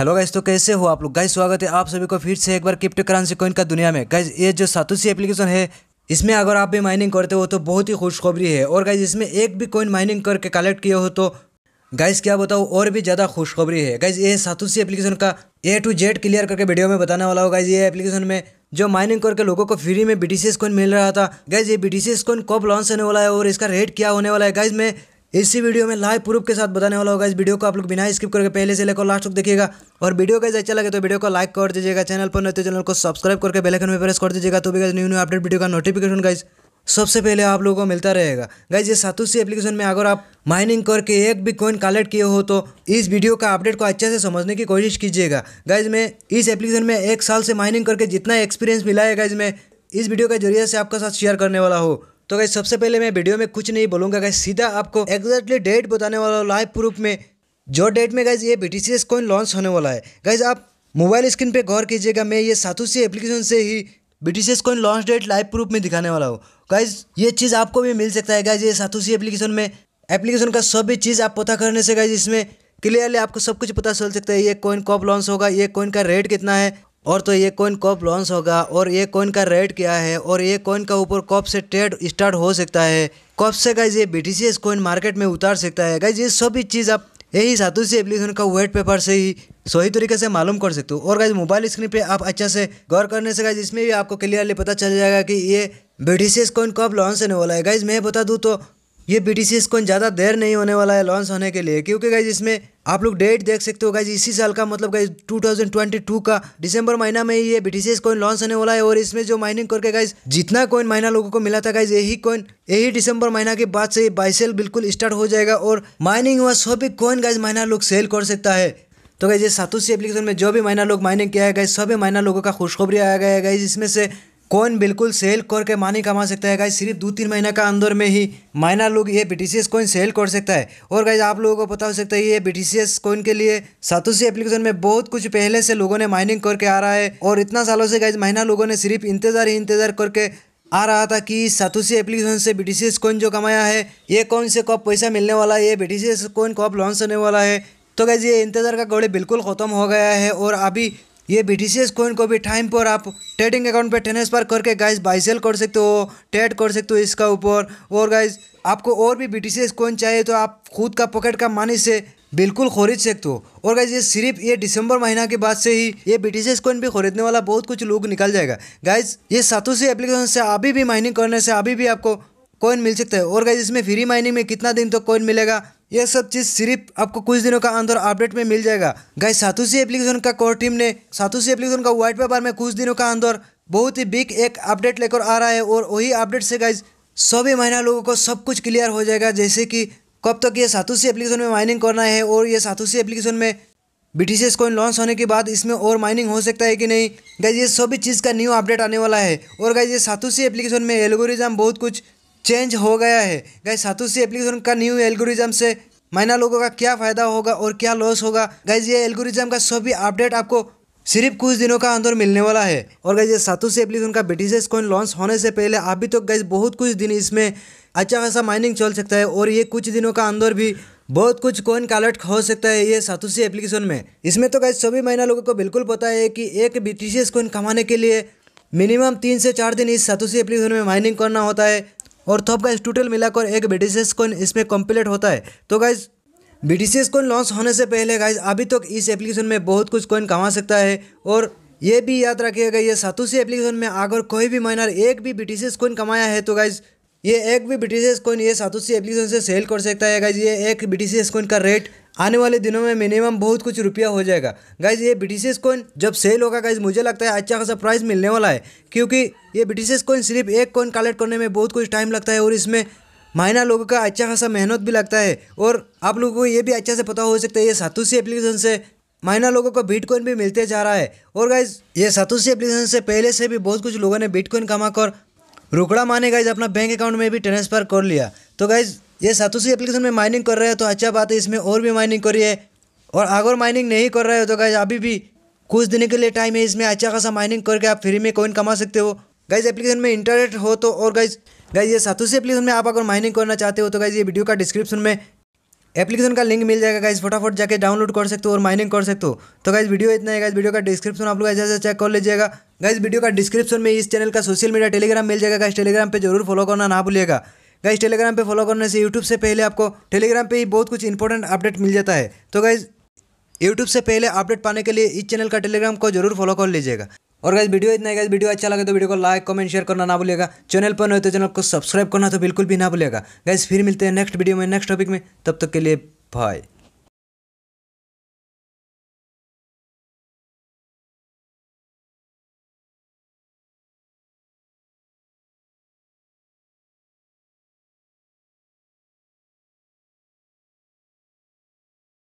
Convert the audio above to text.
hello guys तो कैसे हो आप लोग गाइस स्वागत है आप सभी को फिर से एक बार क्रिप्टो करेंसी कोइन का दुनिया में गाइस ये जो सातुसी एप्लीकेशन है इसमें अगर आप भी माइनिंग करते हो तो बहुत ही खुशखबरी है और गाइज इसमें एक भी कोइन माइनिंग करके कलेक्ट किए हो तो गाइस क्या बताओ और भी ज़्यादा खुशखबरी है गाइज ये सातुसी एप्लीकेशन का ए टू जेड क्लियर करके वीडियो में बताने वाला हो गाइज ये एप्लीकेशन में जो माइनिंग करके लोगों को फ्री में बी एस कॉइन मिल रहा था गाइज ये बी एस कॉइन कब लॉन्च होने वाला है और इसका रेट क्या होने वाला है गाइज मैं इसी वीडियो में लाइव प्रूफ के साथ बताने वाला होगा इस वीडियो को आप लोग बिना स्किप करके पहले से लेकर लास्ट तक देखिएगा और वीडियो का अच्छा लगे तो वीडियो को लाइक कर दीजिएगा चैनल पर नहीं तो चैनल को सब्सक्राइब करके बेल आइकन में प्रेस कर दीजिएगा तो भी न्यू न्यू अपडेट वीडियो का नोटिफिकेशन गाइज सबसे पहले आप लोगों को मिलता रहेगा गाइज ये सातुसी एप्लीकेशन में अगर आप माइनिंग करके एक भी कॉइन कलेक्ट किए हो तो इस वीडियो का अपडेट को अच्छे से समझने की कोशिश कीजिएगा गाइज में इस एप्लीकेशन में एक साल से माइनिंग करके जितना एक्सपीरियंस मिला है गाइज में इस वीडियो के जरिए से आपके साथ शेयर करने वाला हूँ तो गाइस सबसे पहले मैं वीडियो में कुछ नहीं बोलूंगा गाइस सीधा आपको एग्जैक्टली डेट बताने वाला हूँ लाइव प्रूफ में जो डेट में गाइज ये बी टी कॉइन लॉन्च होने वाला है गाइज आप मोबाइल स्क्रीन पे गौर कीजिएगा मैं ये साथू सी एप्लीकेशन से ही B T coin launch date live proof में दिखाने वाला हूँ गाइज ये चीज़ आपको भी मिल सकता है गाइज ये साथू सी एप्लीकेशन में एप्लीकेशन का सभी चीज़ आप पता करने से गाइज इसमें क्लियरली आपको सब कुछ पता चल सकता है ये कॉइन कब लॉन्च होगा ये कॉइन का रेट कितना है और तो ये कॉइन कॉप लॉन्च होगा और ये कॉइन का रेट क्या है और ये कॉइन का ऊपर कॉप से ट्रेड स्टार्ट हो सकता है कॉप से गाइज ये बी टी कॉइन मार्केट में उतार सकता है गाइज ये सभी चीज़ आप यही सातु से एप्लीकेशन का वेट पेपर से ही सही तरीके से मालूम कर सकते हो और गाइज मोबाइल स्क्रीन पे आप अच्छा से गौर करने से गाइज इसमें भी आपको क्लियरली पता चल जाएगा कि ये B T C S coin कब लॉन्च होने वाला है गाइज मैं बता दूँ तो ये बी कॉइन ज़्यादा देर नहीं होने वाला है लॉन्च होने के लिए क्योंकि गाइज इसमें आप लोग डेट देख सकते हो गाइज इसी साल का मतलब गाइज 2022 का दिसंबर महीना में ये बी कॉइन लॉन्च होने वाला है और इसमें जो माइनिंग करके गाइज जितना कॉइन महीना लोगों को मिला था गाइज यही कॉइन यही दिसंबर महीना के बाद से बाई सेल बिल्कुल स्टार्ट हो जाएगा और माइनिंग हुआ सभी कॉइन गाइज महीना लोग सेल कर सकता है तो गाइज ये सातुसी एप्लीकेशन में जो भी माइना लोग माइनिंग किया है गाइज सभी माइना लोगों का खुशखबरी आया गया है गाइज इसमें से कॉइन बिल्कुल सेल करके मानी कमा सकता है गाइज सिर्फ दो तीन महीना का अंदर में ही माइनर लोग ये बी कॉइन सेल कर सकता है और गाइज आप लोगों को पता हो सकता है ये बी कॉइन के लिए सातोसी एप्लीकेशन में बहुत कुछ पहले से लोगों ने माइनिंग करके आ रहा है और इतना सालों से गाइज महीना लोगों ने सिर्फ इंतजार ही इंतजार करके आ रहा था कि सातुसी एप्लीकेशन से बी टी कॉइन जो कमाया है ये कौन से कब पैसा मिलने वाला है ये बी टी कॉइन कब लॉन्च होने वाला है तो गैज ये इंतज़ार का घोड़े बिल्कुल ख़त्म हो गया है और अभी ये बी कोइन को भी टाइम पर आप ट्रेडिंग अकाउंट पे ट्रांसफर करके गाइज बाइसेल कर सकते हो ट्रेड कर सकते हो इसका ऊपर और गाइस आपको और भी बी कोइन चाहिए तो आप खुद का पॉकेट का मनी से बिल्कुल खरीद सकते हो और गाइज ये सिर्फ ये दिसंबर महीना के बाद से ही ये बी कोइन भी खरीदने वाला बहुत कुछ लोग निकल जाएगा गाइज ये सातोसी एप्लीकेशन से अभी भी माइनिंग करने से अभी भी आपको कोइन मिल सकता है और गाइज इसमें फ्री माइनिंग में कितना दिन तक तो कोइन मिलेगा यह सब चीज़ सिर्फ आपको कुछ दिनों का अंदर अपडेट में मिल जाएगा गाइस सातुसी एप्लीकेशन का कोर टीम ने सातुसी एप्लीकेशन का व्हाइट पेपर में कुछ दिनों का अंदर बहुत ही बिग एक अपडेट लेकर आ रहा है और वही अपडेट से गाइज सभी महीना लोगों को सब कुछ क्लियर हो जाएगा जैसे कि कब तक ये सातुसी एप्लीकेशन में माइनिंग करना है और ये सातुसी एप्लीकेशन में बी टी कॉइन लॉन्च होने के बाद इसमें और माइनिंग हो सकता है कि नहीं गाइज ये सभी चीज़ का न्यू अपडेट आने वाला है और गाइज ये सातुसी एप्लीकेशन में एल्गोरिज्म बहुत कुछ चेंज हो गया है गाइज सातुसी एप्लीकेशन का न्यू एल्गोरिज्म से माइना लोगों का क्या फ़ायदा होगा और क्या लॉस होगा गाइज ये एल्गोरिज्म का सभी अपडेट आपको सिर्फ कुछ दिनों का अंदर मिलने वाला है और गाइज ये सातुसी एप्लीकेशन का बेटिसेस कॉइन लॉन्च होने से पहले अभी तो गाइज बहुत कुछ दिन इसमें अच्छा खासा माइनिंग चल सकता है और ये कुछ दिनों का अंदर भी बहुत कुछ कॉइन कलेक्ट हो सकता है ये सातुसी एप्लीकेशन में इसमें तो गाइज सभी माइना लोगों को बिल्कुल पता है कि एक बीटीसीएस कॉइन कमाने के लिए मिनिमम तीन से चार दिन इस सातुसी एप्लीकेशन में माइनिंग करना होता है और तो गाइज टोटल मिलाकर एक बीटीसीएस कोइन इसमें कम्प्लीट होता है तो गाइज बीटीसीएस कोइन लॉन्च होने से पहले गाइज अभी तक इस एप्लीकेशन में बहुत कुछ कॉइन कमा सकता है और ये भी याद रखिएगा ये सातुसी एप्लीकेशन में अगर कोई भी माइनर एक भी बीटीसीएस कोइन कमाया है तो गाइज ये एक भी बीटीसीएस कोइन ये सातुसी एप्लीकेशन से सेल कर सकता है गाइज ये एक बीटीसीएस कोइन का रेट आने वाले दिनों में मिनिमम बहुत कुछ रुपया हो जाएगा गाइज ये ब्रिटिश कॉइन जब सेल होगा गाइज मुझे लगता है अच्छा खासा प्राइस मिलने वाला है क्योंकि ये ब्रिटिश कॉइन सिर्फ एक कॉइन कलेक्ट करने में बहुत कुछ टाइम लगता है और इसमें मायना लोगों का अच्छा खासा मेहनत भी लगता है और आप लोगों को ये भी अच्छा से पता हो सकता है ये सातुसी एप्लीकेशन से मायना लोगों को बिटकॉइन भी मिलते जा रहा है और गाइज ये सातुसी एप्लीकेशन से पहले से भी बहुत कुछ लोगों ने बिटकॉइन कमा कर रुकड़ा माने गाइज अपना बैंक अकाउंट में भी ट्रांसफर कर लिया तो गाइज़ ये सातोशी एप्लीकेशन में माइनिंग कर रहे हैं तो अच्छा बात है इसमें और भी माइनिंग करिए और अगर माइनिंग नहीं कर रहे हो तो गाइज अभी भी कुछ दिन के लिए टाइम है इसमें अच्छा खासा माइनिंग करके आप फ्री में कॉइन कमा सकते हो गाइज एप्लीकेशन में इंटरेस्ट हो तो और गाइज गाइज ये सातोशी एप्लीकेशन में आप अगर माइनिंग करना चाहते हो तो गाइज ये वीडियो का डिस्क्रिप्शन में एप्लीकेशन का लिंक मिल जाएगा गाइज फटाफट जाके डाउनलोड कर सकते हो और माइनिंग कर सकते हो तो गाइज वीडियो इतना है गाइज वीडियो का डिस्क्रिप्शन आप लोग ऐसे ऐसे चेक कर लीजिएगा गाइज वीडियो का डिस्क्रिप्शन में इस चैनल का सोशल मीडिया टेलीग्राम मिल जाएगा गाइज टेलीग्राम पे जरूर फॉलो करना ना भूलिएगा गाइज टेलीग्राम पे फॉलो करने से यूट्यूब से पहले आपको टेलीग्राम पे ही बहुत कुछ इंपॉर्टेंट अपडेट मिल जाता है तो गाइज यूट्यूब से पहले अपडेट पाने के लिए इस चैनल का टेलीग्राम को जरूर फॉलो कर लीजिएगा और गाइज वीडियो इतना है गाइज वीडियो अच्छा लगे तो वीडियो को लाइक कमेंट शेयर करना ना भूलिएगा चैनल पर नहीं तो चैनल को सब्सक्राइब करना तो बिल्कुल भी ना भूलेगा गाइज फिर मिलते हैं नेक्स्ट वीडियो में नेक्स्ट टॉपिक में तब तक के लिए बाय